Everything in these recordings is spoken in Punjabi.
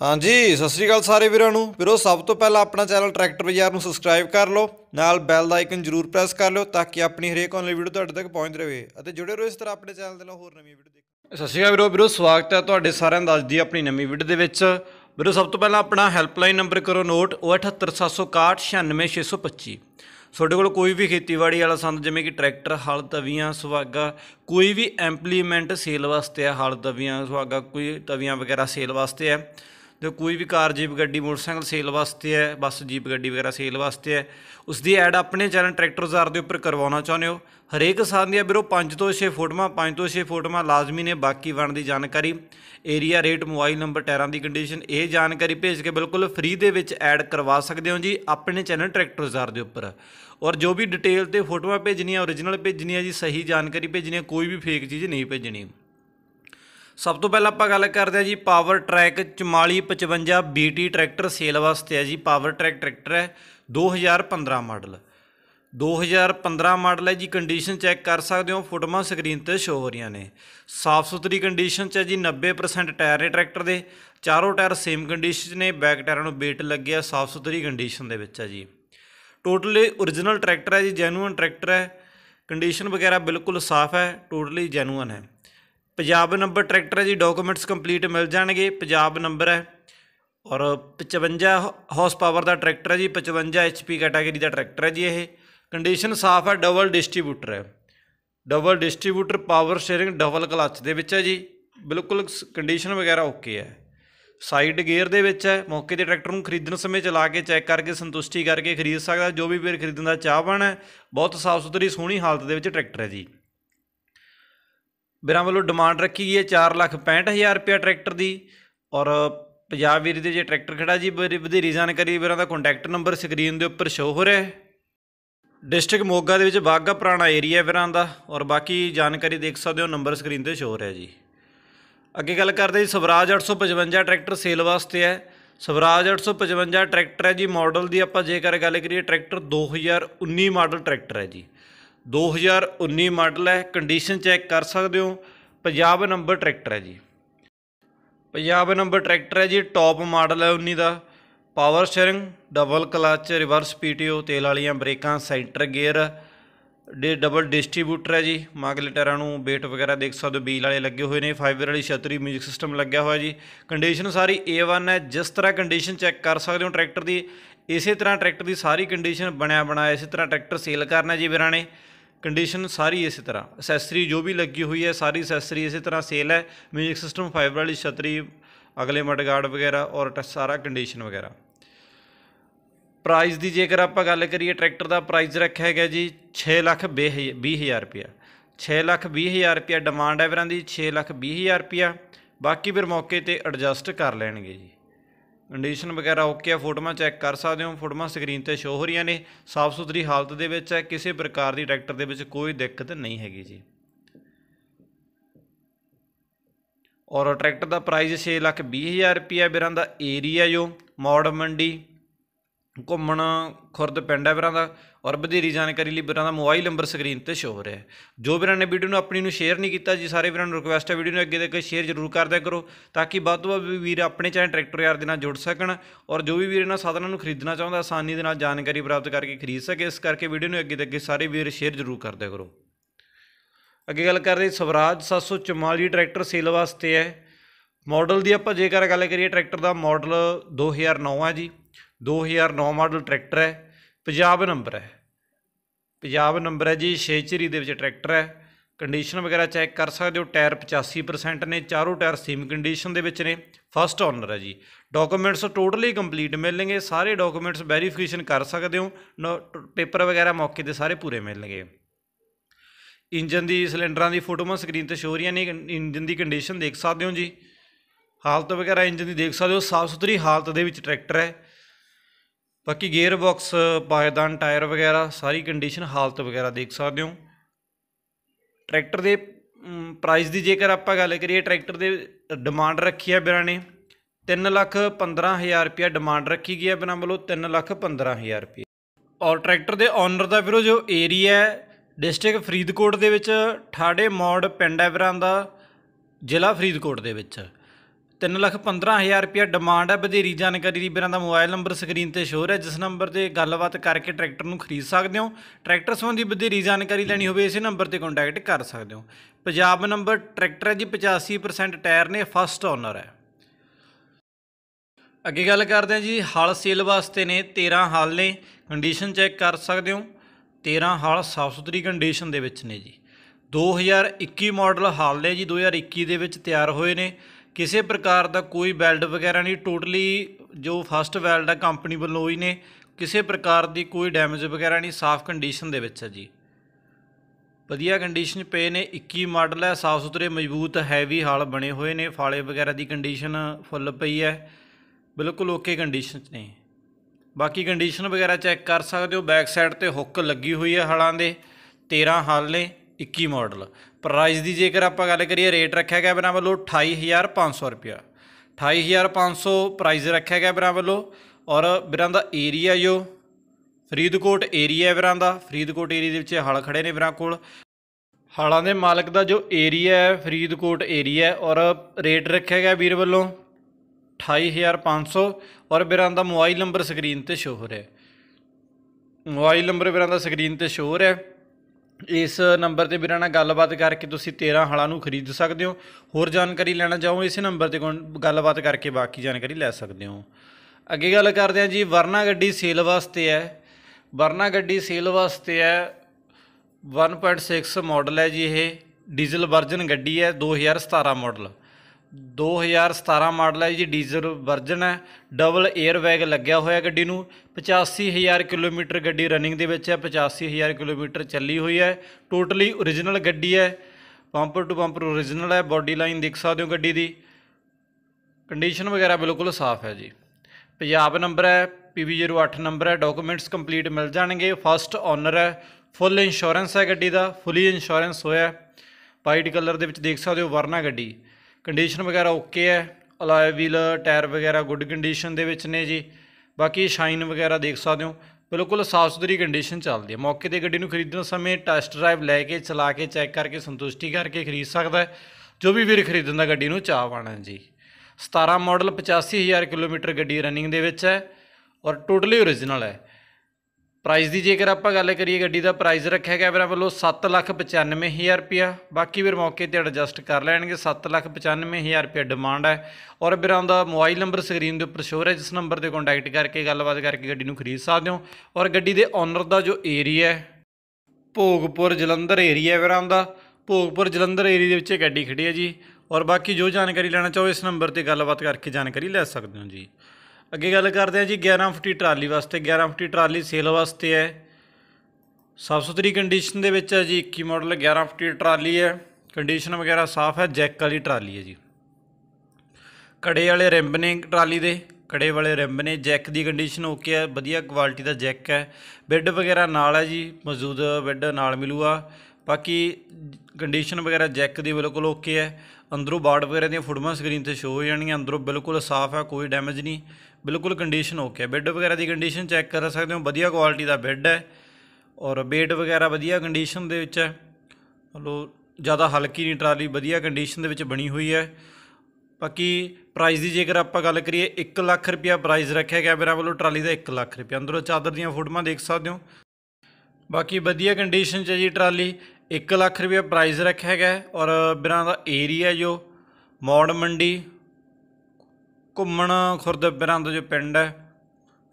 ਹਾਂਜੀ ਸਤਿ ਸ੍ਰੀ ਅਕਾਲ ਸਾਰੇ ਵੀਰਾਂ ਨੂੰ ਵੀਰੋ ਸਭ ਤੋਂ ਪਹਿਲਾਂ ਆਪਣਾ ਚੈਨਲ ਟਰੈਕਟਰ ਬਾਜ਼ਾਰ ਨੂੰ ਸਬਸਕ੍ਰਾਈਬ ਕਰ ਲਓ ਨਾਲ ਬੈਲ ਦਾ ਆਈਕਨ ਜ਼ਰੂਰ ਪ੍ਰੈਸ ਕਰ ਲਓ ਤਾਂ ਕਿ ਆਪਣੀ ਹਰੇਕ ਆਨਲਾਈਨ ਵੀਡੀਓ ਤੁਹਾਡੇ ਤੱਕ ਪਹੁੰਚਦੀ ਰਹੇ ਅਤੇ ਜੁੜੇ ਰਹੋ ਇਸ ਤਰ੍ਹਾਂ ਆਪਣੇ ਚੈਨਲ ਦੇ ਨਾਲ ਹੋਰ ਨਵੀਆਂ ਵੀਡੀਓ ਦੇਖਣ ਸਤਿ ਸ੍ਰੀ ਅਕਾਲ ਵੀਰੋ ਵੀਰੋ ਸਵਾਗਤ ਹੈ ਤੁਹਾਡੇ ਸਾਰਿਆਂ ਦਾ ਅੱਜ ਦੀ ਆਪਣੀ ਨਵੀਂ ਵੀਡੀਓ ਦੇ ਵਿੱਚ ਵੀਰੋ ਸਭ ਤੋਂ ਪਹਿਲਾਂ ਆਪਣਾ ਹੈਲਪਲਾਈਨ ਨੰਬਰ ਕਰੋ ਨੋਟ 7876169625 ਤੁਹਾਡੇ ਕੋਲ ਕੋਈ ਵੀ ਖੇਤੀਬਾੜੀ ਵਾਲਾ ਸੰਦ ਜਿਵੇਂ ਕਿ ਟਰੈਕਟਰ ਹਲ ਤਵੀਆਂ ਸੁਹਾਗਾ ਕੋਈ ਵੀ ਐਂਪਲੀਮੈਂਟ ਸੇਲ ਵਾਸਤੇ ਹੈ ਹਲ ਤਵੀਆਂ ਸੁਹਾਗਾ ਕੋਈ ਤਵੀਆਂ ਵਗੈਰਾ ਸੇਲ ਵਾਸਤੇ ਹੈ ਜੋ ਕੋਈ ਵੀ ਕਾਰ ਜੀਪ ਗੱਡੀ ਮੋਟਰਸਾਈਕਲ ਸੇਲ ਵਾਸਤੇ ਹੈ ਬੱਸ ਜੀਪ ਗੱਡੀ ਵਗੈਰਾ ਸੇਲ ਵਾਸਤੇ ਹੈ ਉਸ ਦੀ ਐਡ ਆਪਣੇ ਚੈਨਲ ਟਰੈਕਟਰ ਜ਼ਾਰ ਦੇ ਉੱਪਰ ਕਰਵਾਉਣਾ ਚਾਹੁੰਦੇ ਹੋ ਹਰੇਕ ਕਿਸਾਨ ਦੀਆਂ ਵੀਰੋ 5 ਤੋਂ 6 ਫੋਟੋਆਂ 5 ਤੋਂ 6 ਫੋਟੋਆਂ ਲਾਜ਼ਮੀ ਨੇ ਬਾਕੀ ਵਣ ਦੀ ਜਾਣਕਾਰੀ ਏਰੀਆ ਰੇਟ ਮੋਬਾਈਲ ਨੰਬਰ ਟਾਇਰਾਂ ਦੀ ਕੰਡੀਸ਼ਨ ਇਹ ਜਾਣਕਾਰੀ ਭੇਜ ਕੇ ਬਿਲਕੁਲ ਫ੍ਰੀ ਦੇ ਵਿੱਚ ਐਡ ਕਰਵਾ ਸਕਦੇ ਹੋ ਜੀ ਆਪਣੇ ਚੈਨਲ ਟਰੈਕਟਰ ਜ਼ਾਰ ਦੇ ਉੱਪਰ ਔਰ ਜੋ ਵੀ ਡਿਟੇਲ ਤੇ ਫੋਟੋਆਂ ਭੇਜਣੀਆਂ origignal ਭੇਜਣੀਆਂ ਜੀ ਸਹੀ ਜਾਣਕਾਰੀ ਭੇਜਣੀਆਂ ਕੋਈ ਵੀ ਫੇਕ ਚੀਜ਼ ਨਹੀਂ ਭੇਜਣੀ ਸਭ ਤੋਂ ਪਹਿਲਾਂ ਆਪਾਂ ਗੱਲ ਕਰਦੇ ਆ ਜੀ Powertrac 4455 BT tractor sale ਵਾਸਤੇ ਹੈ ਜੀ ਪਾਵਰ ਟਰੈਕ ਟਰੈਕਟਰ ਹੈ 2015 ਮਾਡਲ 2015 ਮਾਡਲ ਹੈ ਜੀ ਕੰਡੀਸ਼ਨ ਚੈੱਕ ਕਰ ਸਕਦੇ ਹੋ ਫੋਟੋਆਂ ਸਕਰੀਨ ਤੇ ਸ਼ੋ ਹੋ ਰਹੀਆਂ ਨੇ ਸਾਫ ਸੁਥਰੀ ਕੰਡੀਸ਼ਨ ਚ ਹੈ ਜੀ 90% ਟਾਇਰ ਨੇ ਟਰੈਕਟਰ ਦੇ ਚਾਰੋਂ ਟਾਇਰ ਸੇਮ ਕੰਡੀਸ਼ਨ 'ਚ ਨੇ ਬੈਕ ਟਾਇਰਾਂ ਨੂੰ ਬੇਟ ਲੱਗਿਆ ਸਾਫ ਸੁਥਰੀ ਕੰਡੀਸ਼ਨ ਦੇ ਵਿੱਚ ਹੈ ਜੀ ਟੋਟਲੀ origignal ਟਰੈਕਟਰ ਹੈ ਜੀ ਜੈਨੂਇਨ ਟਰੈਕਟਰ ਹੈ ਕੰਡੀਸ਼ਨ ਵਗੈਰਾ ਬਿਲਕੁਲ ਸਾਫ ਹੈ ਟੋਟਲੀ ਜੈਨੂਇਨ ਹੈ ਪੰਜਾਬ ਨੰਬਰ ਟਰੈਕਟਰ ਹੈ ਜੀ ਡਾਕੂਮੈਂਟਸ ਕੰਪਲੀਟ ਮਿਲ ਜਾਣਗੇ ਪੰਜਾਬ ਨੰਬਰ ਹੈ ਔਰ 55 ਹਾਰਸ ਪਾਵਰ ਦਾ ਟਰੈਕਟਰ ਹੈ ਜੀ 55 ਐਚਪੀ ਕੈਟਾਗਰੀ ਦਾ ਟਰੈਕਟਰ ਹੈ ਜੀ ਇਹ ਕੰਡੀਸ਼ਨ ਸਾਫ਼ ਹੈ ਡਬਲ ਡਿਸਟ੍ਰੀਬਿਊਟਰ ਹੈ double distributor power sharing double clutch ਦੇ ਵਿੱਚ ਹੈ ਜੀ ਬਿਲਕੁਲ ਕੰਡੀਸ਼ਨ ਵਗੈਰਾ ਓਕੇ ਹੈ ਸਾਈਡ ਗੇਅਰ ਦੇ ਵਿੱਚ ਹੈ ਮੌਕੇ ਤੇ ਟਰੈਕਟਰ ਨੂੰ ਖਰੀਦਣ ਸਮੇਂ ਚਲਾ ਕੇ ਚੈੱਕ ਕਰਕੇ ਸੰਤੁਸ਼ਟੀ ਕਰਕੇ ਖਰੀਦ ਸਕਦਾ ਜੋ ਵੀ ਵੀਰ ਖਰੀਦਣ ਦਾ ਚਾਹਵਾਨ ਹੈ ਬਹੁਤ ਸਾਫ਼ ਸੁਥਰੀ ਸੋਹਣੀ ਹਾਲਤ ਦੇ ਵਿੱਚ ਟਰੈਕਟਰ ਹੈ ਜੀ ਬਿਰਾਂ ਵੱਲੋਂ ਡਿਮਾਂਡ ਰੱਖੀ ਗਈ ਹੈ 465000 ਰੁਪਏ ਟਰੈਕਟਰ ਦੀ ਔਰ ਪੰਜਾਬ ਵੀਰ ਦੇ ਜੇ ਟਰੈਕਟਰ ਖੜਾ ਜੀ ਵਧੇਰੀ ਜਾਣਕਾਰੀ ਵੀਰਾਂ ਦਾ ਕੰਟੈਕਟ ਨੰਬਰ ਸਕਰੀਨ ਦੇ ਉੱਪਰ ਸ਼ੋ ਹੋ ਰਿਹਾ ਹੈ ਡਿਸਟ੍ਰਿਕਟ ਮੋਗਾ ਦੇ ਵਿੱਚ ਬਾਗਾ ਪੁਰਾਣਾ ਏਰੀਆ ਵੀਰਾਂ ਦਾ ਔਰ ਬਾਕੀ ਜਾਣਕਾਰੀ ਦੇਖ ਸਕਦੇ ਹੋ ਨੰਬਰ ਸਕਰੀਨ ਤੇ ਸ਼ੋ ਹੋ ਰਿਹਾ ਜੀ ਅੱਗੇ ਗੱਲ ਕਰਦੇ ਜੀ ਸਵਰਾਜ 855 ਟਰੈਕਟਰ ਸੇਲ ਵਾਸਤੇ ਹੈ ਸਵਰਾਜ 855 ਟਰੈਕਟਰ ਹੈ ਜੀ ਮਾਡਲ ਦੀ ਆਪਾਂ ਜੇਕਰ ਗੱਲ ਕਰੀਏ ਟਰੈਕਟਰ 2019 ਮਾਡਲ ਟਰੈਕਟਰ ਹੈ ਜੀ 2019 ਮਾਡਲ ਹੈ ਕੰਡੀਸ਼ਨ ਚੈੱਕ ਕਰ ਸਕਦੇ ਹੋ ਪੰਜਾਬ ਨੰਬਰ ਟਰੈਕਟਰ ਹੈ ਜੀ ਪੰਜਾਬ ਨੰਬਰ ਟਰੈਕਟਰ ਹੈ ਜੀ ਟੌਪ ਮਾਡਲ ਹੈ 19 ਦਾ power steering double clutch reverse PTO ਤੇਲ ਵਾਲੀਆਂ ਬ੍ਰੇਕਾਂ ਸੈਂਟਰ ਗੇਅਰ ਦੇ ਡਬਲ ਡਿਸਟ੍ਰੀਬਿਊਟਰ ਹੈ ਜੀ ਮਾਗਲੇ ਟਾਇਰਾਂ ਨੂੰ ਬੇਟ ਵਗੈਰਾ ਦੇਖ ਸਕਦੇ ਹੋ ਬੀਲ ਵਾਲੇ ਲੱਗੇ ਹੋਏ ਨੇ ਫਾਈਬਰ ਵਾਲੀ ਛਤਰੀ ਮਿਊਜ਼ਿਕ ਸਿਸਟਮ ਲੱਗਿਆ ਹੋਇਆ ਜੀ ਕੰਡੀਸ਼ਨ ਸਾਰੀ A1 ਹੈ ਜਿਸ ਤਰ੍ਹਾਂ ਕੰਡੀਸ਼ਨ ਚੈੱਕ ਕਰ ਸਕਦੇ ਹੋ ਟਰੈਕਟਰ ਦੀ ਇਸੇ ਤਰ੍ਹਾਂ ਟਰੈਕਟਰ ਦੀ ਸਾਰੀ ਕੰਡੀਸ਼ਨ ਬਣਿਆ ਬਣਾਇਆ ਇਸੇ ਤਰ੍ਹਾਂ ਟਰੈਕਟਰ ਸੇਲ ਕਰਨਾ ਜੀ ਵੀਰਾਂ ਨੇ ਕੰਡੀਸ਼ਨ ਸਾਰੀ ਇਸੇ ਤਰ੍ਹਾਂ ਅਸੈਸਰੀ ਜੋ ਵੀ ਲੱਗੀ ਹੋਈ ਹੈ ਸਾਰੀ ਅਸੈਸਰੀ ਇਸੇ ਤਰ੍ਹਾਂ ਸੇਲ ਹੈ ਮਿਊਜ਼ਿਕ ਸਿਸਟਮ ਫਾਈਬਰ ਵਾਲੀ ਛਤਰੀ ਅਗਲੇ ਮਡਗਾਰਡ ਵਗੈਰਾ ਔਰ ਸਾਰਾ ਕੰਡੀਸ਼ਨ ਵਗੈਰਾ ਪ੍ਰਾਈਸ ਦੀ ਜੇਕਰ ਆਪਾਂ ਗੱਲ ਕਰੀਏ ਟਰੈਕਟਰ ਦਾ ਪ੍ਰਾਈਸ ਰੱਖਿਆ ਹੈਗਾ ਜੀ 6 ਲੱਖ 20000 ਰੁਪਿਆ 6 ਲੱਖ 20000 ਰੁਪਿਆ ਡਿਮਾਂਡ ਹੈ ਵੀਰਾਂ ਦੀ 6 ਲੱਖ 20000 ਰੁਪਿਆ ਬਾਕੀ ਫਿਰ ਮੌਕੇ ਤੇ ਐਡਜਸਟ ਕਰ ਲੈਣਗੇ ਜੀ ਕੰਡੀਸ਼ਨ ਵਗੈਰਾ ਓਕੇ ਆ ਫੋਟੋਆਂ ਚੈੱਕ ਕਰ ਸਕਦੇ ਹੋ ਫੋਟੋਆਂ ਸਕਰੀਨ ਤੇ ਸ਼ੋ ਹੋ ਰਹੀਆਂ ਨੇ ਸਾਫ ਸੁਥਰੀ ਹਾਲਤ ਦੇ ਵਿੱਚ ਹੈ ਕਿਸੇ ਪ੍ਰਕਾਰ ਦੀ ਟਰੈਕਟਰ ਦੇ ਵਿੱਚ ਕੋਈ ਦਿੱਕਤ ਨਹੀਂ ਹੈਗੀ ਜੀ ਔਰ ਟਰੈਕਟਰ ਦਾ ਪ੍ਰਾਈਸ 6 ਲੱਖ 20 ਹਜ਼ਾਰ ਰੁਪਏ ਵੀਰਾਂ ਦਾ ਏਰੀਆ ਜੋ ਮੌੜ ਮੰਡੀ ਘੁੰਮਣ ਖੁਰਦ ਪਿੰਡ ਹੈ ਵੀਰਾਂ ਦਾ ਔਰ ਵਧੇਰੀ ਜਾਣਕਾਰੀ ਲਈ ਵੀਰਾਂ ਦਾ ਮੋਬਾਈਲ ਨੰਬਰ ਸਕਰੀਨ ਤੇ ਸ਼ੋ ਹੋ ਰਿਹਾ ਹੈ ਜੋ ਵੀਰਾਂ ਨੇ ਵੀਡੀਓ ਨੂੰ ਆਪਣੀ ਨੂੰ ਸ਼ੇਅਰ ਨਹੀਂ ਕੀਤਾ ਜੀ ਸਾਰੇ ਵੀਰਾਂ ਨੂੰ ਰਿਕੁਐਸਟ ਹੈ ਵੀਡੀਓ ਨੂੰ ਅੱਗੇ ਤੱਕ ਸ਼ੇਅਰ ਜ਼ਰੂਰ ਕਰਦੇ ਕਰੋ ਤਾਂ ਕਿ ਵੱਧ ਤੋਂ ਵੱਧ ਵੀਰ ਆਪਣੇ ਚੈਨਲ ਟਰੈਕਟਰ ਯਾਰ ਦੇ ਨਾਲ ਜੁੜ ਸਕਣ ਔਰ ਜੋ ਵੀ ਵੀਰ ਇਹਨਾਂ ਸਾਧਨਾਂ ਨੂੰ ਖਰੀਦਣਾ ਚਾਹੁੰਦਾ ਆਸਾਨੀ ਦੇ ਨਾਲ ਜਾਣਕਾਰੀ ਪ੍ਰਾਪਤ ਕਰਕੇ ਖਰੀਦ ਸਕੇ ਇਸ ਕਰਕੇ ਵੀਡੀਓ ਨੂੰ ਅੱਗੇ ਤੱਕ ਅੱਗੇ ਸਾਰੇ ਵੀਰ ਸ਼ੇਅਰ ਜ਼ਰੂਰ ਕਰਦੇ ਕਰੋ ਅੱਗੇ ਗੱਲ ਕਰਦੇ ਸਵਰਾਜ 744 ਟਰੈਕਟਰ ਸੇਲ ਵਾਸਤੇ ਹੈ ਮਾਡਲ ਦੀ ਆਪਾਂ ਜੇਕਰ ਗੱਲ ਕਰੀਏ ਟਰੈਕਟਰ ਦਾ ਮਾਡਲ 2009 ਹੈ ਜੀ 2009 ਮਾਡਲ ਟਰੈਕਟਰ ਹੈ ਪੰਜਾਬ ਨੰਬਰ ਹੈ ਪੰਜਾਬ ਨੰਬਰ ਹੈ ਜੀ 6 ਚਰੀ ਦੇ ਵਿੱਚ ਟਰੈਕਟਰ ਹੈ ਕੰਡੀਸ਼ਨ ਵਗੈਰਾ ਚੈੱਕ ਕਰ ਸਕਦੇ ਹੋ ਟਾਇਰ 85% ਨੇ ਚਾਰੋਂ ਟਾਇਰ ਸੀਮ ਕੰਡੀਸ਼ਨ ਦੇ ਵਿੱਚ ਨੇ ਫਸਟ ਓਨਰ ਹੈ ਜੀ ਡਾਕੂਮੈਂਟਸ ਟੋਟਲੀ ਕੰਪਲੀਟ ਮਿਲਣਗੇ ਸਾਰੇ ਡਾਕੂਮੈਂਟਸ ਵੈਰੀਫਿਕੇਸ਼ਨ ਕਰ ਸਕਦੇ ਹੋ ਪੇਪਰ ਵਗੈਰਾ ਮੌਕੇ ਤੇ ਸਾਰੇ ਪੂਰੇ ਮਿਲਣਗੇ ਇੰਜਨ ਦੀ ਸਿਲੰਡਰਾਂ ਦੀ ਫੋਟੋਆਂ ਸਕਰੀਨ ਤੇ ਸ਼ੋ ਰਹੀਆਂ ਨੇ ਇੰਜਨ ਦੀ ਕੰਡੀਸ਼ਨ ਦੇਖ ਸਕਦੇ ਹੋ ਜੀ ਹਾਲਤ ਵਗੈਰਾ ਇੰਜਨ ਦੀ ਦੇਖ ਸਕਦੇ ਹੋ ਸਾਫ ਸੁਥਰੀ ਹਾਲਤ ਦੇ ਵਿੱਚ ਟਰੈਕਟਰ ਹੈ ਬਾਕੀ ਗੇਅਰ ਬਾਕਸ ਪਾਇਦਾਨ ਟਾਇਰ ਵਗੈਰਾ ਸਾਰੀ ਕੰਡੀਸ਼ਨ ਹਾਲਤ ਵਗੈਰਾ ਦੇਖ ਸਕਦੇ ਹੋ ਟਰੈਕਟਰ ਦੇ ਪ੍ਰਾਈਸ ਦੀ ਜੇਕਰ ਆਪਾਂ ਗੱਲ ਕਰੀਏ ਟਰੈਕਟਰ ਦੇ ਡਿਮਾਂਡ ਰੱਖੀ ਹੈ ਬਿਰਾਂ ਨੇ 3 ਲੱਖ ਹਜ਼ਾਰ ਰੁਪਏ ਡਿਮਾਂਡ ਰੱਖੀ ਗਈ ਹੈ ਬਿਨਾਂ ਵੱਲੋਂ 3 ਲੱਖ ਹਜ਼ਾਰ ਰੁਪਏ ਔਰ ਟਰੈਕਟਰ ਦੇ ਓਨਰ ਦਾ ਵੀਰੋ ਜੋ ਏਰੀਆ ਹੈ ਡਿਸਟ੍ਰਿਕਟ ਫਰੀਦਕੋਟ ਦੇ ਵਿੱਚ ਠਾੜੇ ਮੋੜ ਪਿੰਡ ਹੈ ਦਾ ਜ਼ਿਲ੍ਹਾ ਫਰੀਦਕੋਟ ਦੇ ਵਿੱਚ 315000 ਰੁਪਏ ਡਿਮਾਂਡ ਹੈ ਵਧੇਰੀ ਜਾਣਕਾਰੀ ਲਈ ਬਿਰਾਂ ਦਾ ਮੋਬਾਈਲ ਨੰਬਰ ਸਕਰੀਨ ਤੇ ਸ਼ੋਅ ਹੈ ਜਿਸ ਨੰਬਰ ਤੇ ਗੱਲਬਾਤ ਕਰਕੇ ਟਰੈਕਟਰ ਨੂੰ ਖਰੀਦ ਸਕਦੇ ਹੋ ਟਰੈਕਟਰ ਸੰਬੰਧੀ ਵਧੇਰੀ ਜਾਣਕਾਰੀ ਲੈਣੀ ਹੋਵੇ ਇਸੇ ਨੰਬਰ ਤੇ ਕੰਟੈਕਟ ਕਰ ਸਕਦੇ ਹੋ ਪੰਜਾਬ ਨੰਬਰ ਟਰੈਕਟਰ ਹੈ ਜੀ 85% ਟਾਇਰ ਨੇ ਫਸਟ ਓਨਰ ਹੈ ਅੱਗੇ ਗੱਲ ਕਰਦੇ ਹਾਂ ਜੀ ਹਲ ਸੇਲ ਵਾਸਤੇ ਨੇ 13 ਹਲ ਨੇ ਕੰਡੀਸ਼ਨ ਚੈੱਕ ਕਰ ਸਕਦੇ ਹੋ 13 ਹਲ ਸਾਫ ਸੁਥਰੀ ਕੰਡੀਸ਼ਨ ਦੇ ਵਿੱਚ ਨੇ ਜੀ 2021 ਮਾਡਲ ਹਾਲ ਨੇ ਜੀ 2021 ਦੇ ਵਿੱਚ ਤਿਆਰ ਹੋਏ ਨੇ ਕਿਸੇ ਪ੍ਰਕਾਰ ਦਾ ਕੋਈ ਵੈਲਡ ਵਗੈਰਾ ਨਹੀਂ ਟੋਟਲੀ ਜੋ ਫਸਟ ਵੈਲਡ ਆ ਕੰਪਨੀ ਵੱਲੋਂ ਹੀ ਨੇ ਕਿਸੇ ਪ੍ਰਕਾਰ ਦੀ ਕੋਈ ਡੈਮੇਜ ਵਗੈਰਾ ਨਹੀਂ ਸਾਫ਼ ਕੰਡੀਸ਼ਨ ਦੇ ਵਿੱਚ ਹੈ ਜੀ ਵਧੀਆ ਕੰਡੀਸ਼ਨ ਪਏ ਨੇ 21 ਮਾਡਲ ਹੈ ਸਾਫ਼ ਸੁਥਰੇ ਮਜ਼ਬੂਤ ਹੈਵੀ ਹਾਲ ਬਣੇ ਹੋਏ ਨੇ ਫਾਲੇ ਵਗੈਰਾ ਦੀ ਕੰਡੀਸ਼ਨ ਫੁੱਲ ਪਈ ਹੈ ਬਿਲਕੁਲ ਓਕੇ ਕੰਡੀਸ਼ਨ 'ਚ ਨੇ ਬਾਕੀ ਕੰਡੀਸ਼ਨ ਵਗੈਰਾ ਚੈੱਕ ਕਰ ਸਕਦੇ ਹੋ ਬੈਕ ਸਾਈਡ ਤੇ ਹੁੱਕ ਲੱਗੀ ਹੋਈ ਹੈ ਹਾਲਾਂ ਦੇ 13 ਹਾਲ ਨੇ 21 ਮਾਡਲ ਪ੍ਰਾਈਸ ਦੀ ਜੇਕਰ ਆਪਾਂ ਗੱਲ ਕਰੀਏ ਰੇਟ ਰੱਖਿਆ ਗਿਆ ਬਰਾਬਰ ਵੱਲੋਂ 28500 ਰੁਪਿਆ 28500 ਪ੍ਰਾਈਸ ਰੱਖਿਆ ਗਿਆ ਬਰਾਬਰ ਵੱਲੋਂ ਔਰ ਬਿਰਾਂ ਦਾ ਏਰੀਆ ਜੋ ਫਰੀਦਕੋਟ ਏਰੀਆ ਹੈ ਬਿਰਾਂ ਦਾ ਫਰੀਦਕੋਟ ਏਰੀਆ ਦੇ ਵਿੱਚ ਹਲ ਖੜੇ ਨੇ ਬਿਰਾਂ ਕੋਲ ਹਾਲਾਂ ਦੇ ਮਾਲਕ ਦਾ ਜੋ ਏਰੀਆ ਹੈ ਫਰੀਦਕੋਟ ਏਰੀਆ ਹੈ ਔਰ ਰੇਟ ਰੱਖਿਆ ਗਿਆ ਵੀਰ ਵੱਲੋਂ 28500 ਔਰ ਬਿਰਾਂ ਦਾ ਮੋਬਾਈਲ ਨੰਬਰ ਸਕਰੀਨ ਤੇ ਸ਼ੋ ਹੋ ਰਿਹਾ ਹੈ ਮੋਬਾਈਲ ਨੰਬਰ ਬਿਰਾਂ ਦਾ ਸਕਰੀਨ ਤੇ ਰਿਹਾ ਹੈ ਇਸ ਨੰਬਰ ਤੇ ਵੀਰਾਂ ਨਾਲ ਗੱਲਬਾਤ ਕਰਕੇ ਤੁਸੀਂ 13 ਹਲਾਂ ਨੂੰ ਖਰੀਦ ਸਕਦੇ ਹੋ ਹੋਰ ਜਾਣਕਾਰੀ ਲੈਣਾ ਚਾਹੋ ਇਸੇ ਨੰਬਰ ਤੇ ਗੱਲਬਾਤ ਕਰਕੇ ਬਾਕੀ ਜਾਣਕਾਰੀ ਲੈ ਸਕਦੇ ਹੋ ਅੱਗੇ ਗੱਲ ਕਰਦੇ ਹਾਂ ਜੀ ਵਰਨਾ ਗੱਡੀ ਸੇਲ ਵਾਸਤੇ ਹੈ ਵਰਨਾ ਗੱਡੀ ਸੇਲ ਵਾਸਤੇ ਹੈ 1.6 ਮਾਡਲ ਹੈ ਜੀ ਇਹ ਡੀਜ਼ਲ ਵਰਜਨ ਗੱਡੀ ਹੈ 2017 ਮਾਡਲ 2017 ਮਾਡਲ ਹੈ ਜੀ ਡੀਜ਼ਲ ਵਰਜਨ ਹੈ ਡਬਲ 에ਅਰ ਬੈਗ ਲੱਗਿਆ ਹੋਇਆ ਗੱਡੀ ਨੂੰ 85000 ਕਿਲੋਮੀਟਰ ਗੱਡੀ ਰਨਿੰਗ ਦੇ ਵਿੱਚ ਹੈ 85000 ਕਿਲੋਮੀਟਰ ਚੱਲੀ ਹੋਈ ਹੈ ਟੋਟਲੀ origignal ਗੱਡੀ ਹੈ ਪੰਪਰ ਟੂ ਪੰਪਰ origignal ਹੈ ਬਾਡੀ ਲਾਈਨ ਦੇਖ ਸਕਦੇ ਹੋ ਗੱਡੀ ਦੀ ਕੰਡੀਸ਼ਨ ਵਗੈਰਾ ਬਿਲਕੁਲ ਸਾਫ਼ ਹੈ ਜੀ ਪੰਜਾਬ ਨੰਬਰ ਹੈ PB08 ਨੰਬਰ ਹੈ ਡਾਕੂਮੈਂਟਸ ਕੰਪਲੀਟ ਮਿਲ ਜਾਣਗੇ ਫਸਟ ਓਨਰ ਹੈ ਫੁੱਲ ਇੰਸ਼ੋਰੈਂਸ ਹੈ ਗੱਡੀ ਦਾ ਫੁੱਲੀ ਇੰਸ਼ੋਰੈਂਸ ਹੋਇਆ ਵਾਈਟ ਕਲਰ ਦੇ ਵਿੱਚ ਦੇਖ ਸਕਦੇ ਹੋ ਵਰਨਾ ਗੱਡੀ ਕੰਡੀਸ਼ਨ ਵਗੈਰਾ ਓਕੇ ਹੈ ਅਲਾਏ ਵੀਲ ਟਾਇਰ ਵਗੈਰਾ ਗੁੱਡ ਕੰਡੀਸ਼ਨ ਦੇ ਵਿੱਚ ਨੇ ਜੀ ਬਾਕੀ ਸ਼ਾਈਨ ਵਗੈਰਾ ਦੇਖ ਸਕਦੇ ਹੋ ਬਿਲਕੁਲ ਸਾਫ ਸੁਥਰੀ ਕੰਡੀਸ਼ਨ ਚੱਲਦੀ ਹੈ ਮੌਕੇ ਤੇ ਗੱਡੀ ਨੂੰ ਖਰੀਦਣ ਸਮੇਂ ਟੈਸਟ ਡਰਾਈਵ ਲੈ ਕੇ ਚਲਾ ਕੇ ਚੈੱਕ ਕਰਕੇ ਸੰਤੁਸ਼ਟੀ ਕਰਕੇ ਖਰੀਦ ਸਕਦਾ ਜੋ ਵੀ ਵੀਰ ਖਰੀਦਣ ਦਾ ਗੱਡੀ ਨੂੰ ਚਾਹਵਾਣਾ ਜੀ 17 ਮਾਡਲ 85000 ਕਿਲੋਮੀਟਰ ਗੱਡੀ ਰਨਿੰਗ ਦੇ ਵਿੱਚ ਹੈ ਔਰ ਟੋਟਲੀ origignal ਹੈ ਪ੍ਰਾਈਸ ਦੀ ਜੇਕਰ ਆਪਾਂ ਗੱਲ ਕਰੀਏ ਗੱਡੀ ਦਾ ਪ੍ਰਾਈਸ ਰੱਖਿਆ ਗਿਆ ਵੀਰਾਂ ਵੱਲੋਂ 795000 ਰੁਪਿਆ ਬਾਕੀ ਵੀਰ ਮੌਕੇ ਤੇ ਐਡਜਸਟ ਕਰ ਲੈਣਗੇ 795000 ਰੁਪਿਆ ਡਿਮਾਂਡ ਹੈ ਔਰ ਵੀਰਾਂ ਦਾ ਮੋਬਾਈਲ ਨੰਬਰ ਸਕਰੀਨ ਦੇ ਉੱਪਰ ਸ਼ੋਅ ਹੈ ਜਿਸ ਨੰਬਰ ਤੇ ਕੰਟੈਕਟ ਕਰਕੇ ਗੱਲਬਾਤ ਕਰਕੇ ਗੱਡੀ ਨੂੰ ਖਰੀਦ ਸਕਦੇ ਹੋ ਔਰ ਗੱਡੀ ਦੇ ਓਨਰ ਦਾ ਜੋ ਏਰੀਆ ਹੈ ਭੋਗਪੁਰ ਜਲੰਧਰ ਏਰੀਆ ਵੀਰਾਂ ਦਾ ਭੋਗਪੁਰ ਜਲੰਧਰ ਏਰੀਆ ਦੇ ਵਿੱਚ ਗੱਡੀ ਖੜੀ ਹੈ ਜੀ ਔਰ ਬਾਕੀ ਜੋ ਜਾਣਕਾਰੀ ਲੈਣਾ ਚਾਹੋ ਇਸ ਨੰਬਰ ਤੇ ਗੱਲਬਾਤ ਕਰਕੇ ਜਾਣਕਾਰੀ ਲੈ ਸਕਦੇ ਹੋ ਜੀ ਅੱਗੇ ਗੱਲ ਕਰਦੇ ਆ ਜੀ 11 ਫੁੱਟੀ ਟਰਾਲੀ ਵਾਸਤੇ 11 ਫੁੱਟੀ ਟਰਾਲੀ ਸੇਲ ਵਾਸਤੇ ਹੈ ਸਾਫ ਸੁਥਰੀ ਕੰਡੀਸ਼ਨ ਦੇ ਵਿੱਚ ਹੈ ਜੀ 21 ਮਾਡਲ 11 ਫੁੱਟੀ ਟਰਾਲੀ ਹੈ ਕੰਡੀਸ਼ਨ ਵਗੈਰਾ ਸਾਫ ਹੈ ਜੈਕ ਵਾਲੀ ਟਰਾਲੀ ਹੈ ਜੀ ਕੜੇ ਵਾਲੇ ਰਿੰਬ ਨੇ ਟਰਾਲੀ ਦੇ ਕੜੇ ਵਾਲੇ ਰਿੰਬ ਨੇ ਜੈਕ ਦੀ ਕੰਡੀਸ਼ਨ ਓਕੇ ਹੈ ਵਧੀਆ ਕੁਆਲਿਟੀ ਦਾ ਜੈਕ ਹੈ ਬੈੱਡ ਵਗੈਰਾ ਨਾਲ ਹੈ ਜੀ ਮੌਜੂਦ ਬੈੱਡ ਨਾਲ ਮਿਲੂਗਾ ਬਾਕੀ ਕੰਡੀਸ਼ਨ ਵਗੈਰਾ ਜੈਕ ਦੀ ਬਿਲਕੁਲ ਓਕੇ ਹੈ ਅੰਦਰੋਂ ਬਾਰਡ ਵਗੈਰਾ ਦੀਆਂ ਫੁੱਟਮਾਂ ਸਕਰੀਨ ਤੇ ਸ਼ੋ ਹੋ ਜਾਣੀਆਂ ਅੰਦਰੋਂ ਬਿਲਕੁਲ ਸਾਫ਼ ਹੈ ਕੋਈ ਡੈਮੇਜ ਨਹੀਂ ਬਿਲਕੁਲ ਕੰਡੀਸ਼ਨ ਓਕੇ ਬੈੱਡ ਵਗੈਰਾ ਦੀ ਕੰਡੀਸ਼ਨ ਚੈੱਕ ਕਰ ਸਕਦੇ ਹੋ ਵਧੀਆ ਕੁਆਲਿਟੀ ਦਾ ਬੈੱਡ ਹੈ ਔਰ ਬੇਡ ਵਗੈਰਾ ਵਧੀਆ ਕੰਡੀਸ਼ਨ ਦੇ ਵਿੱਚ ਹੈ ਮਤਲਬ ਜ਼ਿਆਦਾ ਹਲਕੀ ਨਹੀਂ ਟਰਾਲੀ ਵਧੀਆ ਕੰਡੀਸ਼ਨ ਦੇ ਵਿੱਚ ਬਣੀ ਹੋਈ ਹੈ ਬਾਕੀ ਪ੍ਰਾਈਸ ਦੀ ਜੇਕਰ ਆਪਾਂ ਗੱਲ ਕਰੀਏ 1 ਲੱਖ ਰੁਪਿਆ ਪ੍ਰਾਈਸ ਰੱਖਿਆ ਗਿਆ ਮੇਰਾ ਵੱਲੋਂ ਟਰਾਲੀ ਦਾ 1 ਲੱਖ ਰੁਪਿਆ ਅੰਦਰੋਂ ਚਾਦਰ ਦੀਆਂ ਫੋਟੋਆਂ ਦੇਖ ਸਕਦੇ ਹੋ ਬਾਕੀ ਵਧੀਆ ਕੰਡੀਸ਼ਨ 'ਚ ਹੈ ਜੀ ਟਰਾਲੀ 1 ਲੱਖ ਰੁਪਿਆ ਪ੍ਰਾਈਸ ਰੱਖਿਆ ਗਿਆ ਔਰ ਬਿਰਾਂ ਦਾ ਏਰੀਆ ਜੋ ਮੌੜ ਮੰਡੀ ਘੁੰਮਣ ਖੁਰਦ ਬਿਰੰਦ ਜੋ ਪਿੰਡ ਹੈ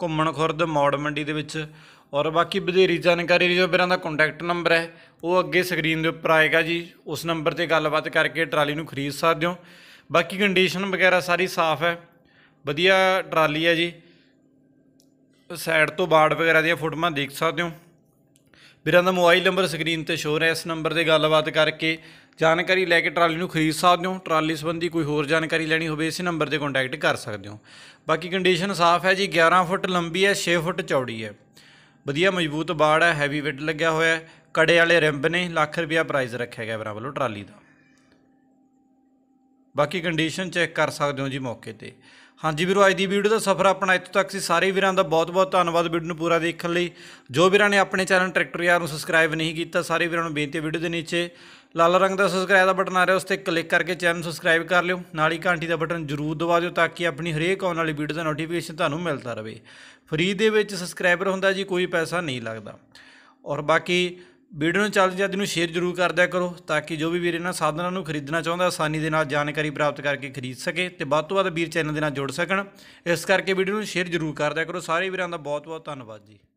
ਘੁੰਮਣ ਖੁਰਦ ਮੌੜ ਮੰਡੀ ਦੇ ਵਿੱਚ ਔਰ ਬਾਕੀ ਵਧੇਰੀ ਜਾਣਕਾਰੀ ਲਈ ਜੋ ਬਿਰਾਂ ਦਾ ਕੰਟੈਕਟ ਨੰਬਰ ਹੈ ਉਹ ਅੱਗੇ ਸਕਰੀਨ ਦੇ ਉੱਪਰ ਆਏਗਾ ਜੀ ਉਸ ਨੰਬਰ ਤੇ ਗੱਲਬਾਤ ਕਰਕੇ ਟਰਾਲੀ ਨੂੰ ਖਰੀਦ ਸਕਦੇ ਹੋ ਬਾਕੀ ਕੰਡੀਸ਼ਨ ਵਗੈਰਾ ਸਾਰੀ ਸਾਫ਼ ਹੈ ਵਧੀਆ ਟਰਾਲੀ ਹੈ ਜੀ ਸਾਈਡ ਤੋਂ ਬਾੜ ਵਗੈਰਾ ਦੀਆਂ ਫੋਟੋਆਂ ਦੇਖ ਸਕਦੇ ਹੋ ਵੀਰਾਂ ਦਾ ਮੋਬਾਈਲ ਨੰਬਰ ਸਕਰੀਨ ਤੇ ਸ਼ੋਅ ਰਿਹਾ ਇਸ ਨੰਬਰ ਤੇ ਗੱਲਬਾਤ ਕਰਕੇ ਜਾਣਕਾਰੀ ਲੈ ਕੇ ਟਰਾਲੀ ਨੂੰ ਖਰੀਦ ਸਕਦੇ ਹੋ ਟਰਾਲੀ ਸੰਬੰਧੀ ਕੋਈ ਹੋਰ ਜਾਣਕਾਰੀ ਲੈਣੀ ਹੋਵੇ ਇਸ ਨੰਬਰ ਤੇ ਕੰਟੈਕਟ ਕਰ ਸਕਦੇ ਹੋ ਬਾਕੀ ਕੰਡੀਸ਼ਨ ਸਾਫ਼ ਹੈ ਜੀ 11 ਫੁੱਟ ਲੰਬੀ ਹੈ 6 ਫੁੱਟ ਚੌੜੀ ਹੈ ਵਧੀਆ ਮਜ਼ਬੂਤ ਬਾੜ ਹੈ ਹੈਵੀ ਵੇਟ ਲੱਗਿਆ ਹੋਇਆ ਹੈ ਕੜੇ ਵਾਲੇ ਰਿੰਬ ਨੇ ਲੱਖ ਰੁਪਿਆ ਪ੍ਰਾਈਸ ਰੱਖਿਆ ਗਿਆ ਵੀਰਾਂ ਵੱਲੋਂ ਟਰਾਲੀ ਦਾ ਬਾਕੀ ਕੰਡੀਸ਼ਨ ਚੈੱਕ ਕਰ ਸਕਦੇ ਹੋ ਜੀ ਮੌਕੇ ਤੇ ਹਾਂਜੀ ਵੀਰੋ ਅੱਜ ਦੀ ਵੀਡੀਓ ਦਾ ਸਫ਼ਰ ਆਪਣਾ ਇੱਥੋਂ ਤੱਕ ਸੀ ਸਾਰੇ ਵੀਰਾਂ ਦਾ ਬਹੁਤ-ਬਹੁਤ ਧੰਨਵਾਦ ਵੀਡੀਓ ਨੂੰ ਪੂਰਾ ਦੇਖਣ ਲਈ ਜੋ ਵੀਰਾਂ ਨੇ ਆਪਣੇ ਚੈਨਲ ਟਰੈਕਟਰ ਯਾਰ ਨੂੰ ਸਬਸਕ੍ਰਾਈਬ ਨਹੀਂ ਕੀਤਾ ਸਾਰੇ ਵੀਰਾਂ ਨੂੰ ਬੇਨਤੀ ਵੀਡੀਓ ਦੇ ਨੀਚੇ ਲਾਲ ਰੰਗ ਦਾ ਸਬਸਕ੍ਰਾਈਬ ਦਾ ਬਟਨ ਆ ਰਿਹਾ ਉਸ ਤੇ ਕਲਿੱਕ ਕਰਕੇ ਚੈਨਲ ਸਬਸਕ੍ਰਾਈਬ ਕਰ ਲਿਓ ਨਾਲ ਹੀ ਘੰਟੀ ਦਾ ਬਟਨ ਜ਼ਰੂਰ ਦਬਾ ਦਿਓ ਤਾਂ ਕਿ ਆਪਣੀ ਹਰੇਕ ਆਉਣ ਵਾਲੀ ਵੀਡੀਓ ਦਾ ਨੋਟੀਫਿਕੇਸ਼ਨ ਤੁਹਾਨੂੰ ਮਿਲਦਾ ਰਹੇ ਫ੍ਰੀ ਦੇ ਵਿੱਚ ਸਬਸਕ੍ਰਾਈਬਰ ਹੁੰਦਾ ਜੀ ਕੋਈ ਪੈਸਾ ਨਹੀਂ ਲੱਗਦਾ ਔਰ ਬਾਕੀ ਵੀਡੀਓ ਨੂੰ ਚੱਲ ਜਾਂਦੀ ਨੂੰ ਸ਼ੇਅਰ ਜ਼ਰੂਰ ਕਰ ਦਿਆ ਕਰੋ ਤਾਂ ਕਿ ਜੋ ਵੀ ਵੀਰ ਇਹਨਾਂ ਸਾਧਨਾਂ ਨੂੰ ਖਰੀਦਣਾ ਚਾਹੁੰਦਾ ਆਸਾਨੀ ਦੇ ਨਾਲ ਜਾਣਕਾਰੀ ਪ੍ਰਾਪਤ ਕਰਕੇ ਖਰੀਦ ਸਕੇ ਤੇ ਵੱਧ ਤੋਂ ਵੱਧ ਵੀਰ ਚੈਨਲ ਦੇ ਨਾਲ ਜੁੜ ਸਕਣ ਇਸ ਕਰਕੇ ਵੀਡੀਓ ਨੂੰ ਸ਼ੇਅਰ ਜ਼ਰੂਰ ਕਰ ਦਿਆ ਕਰੋ ਸਾਰੇ ਵੀਰਾਂ ਦਾ ਬਹੁਤ ਬਹੁਤ ਧੰਨਵਾਦ ਜੀ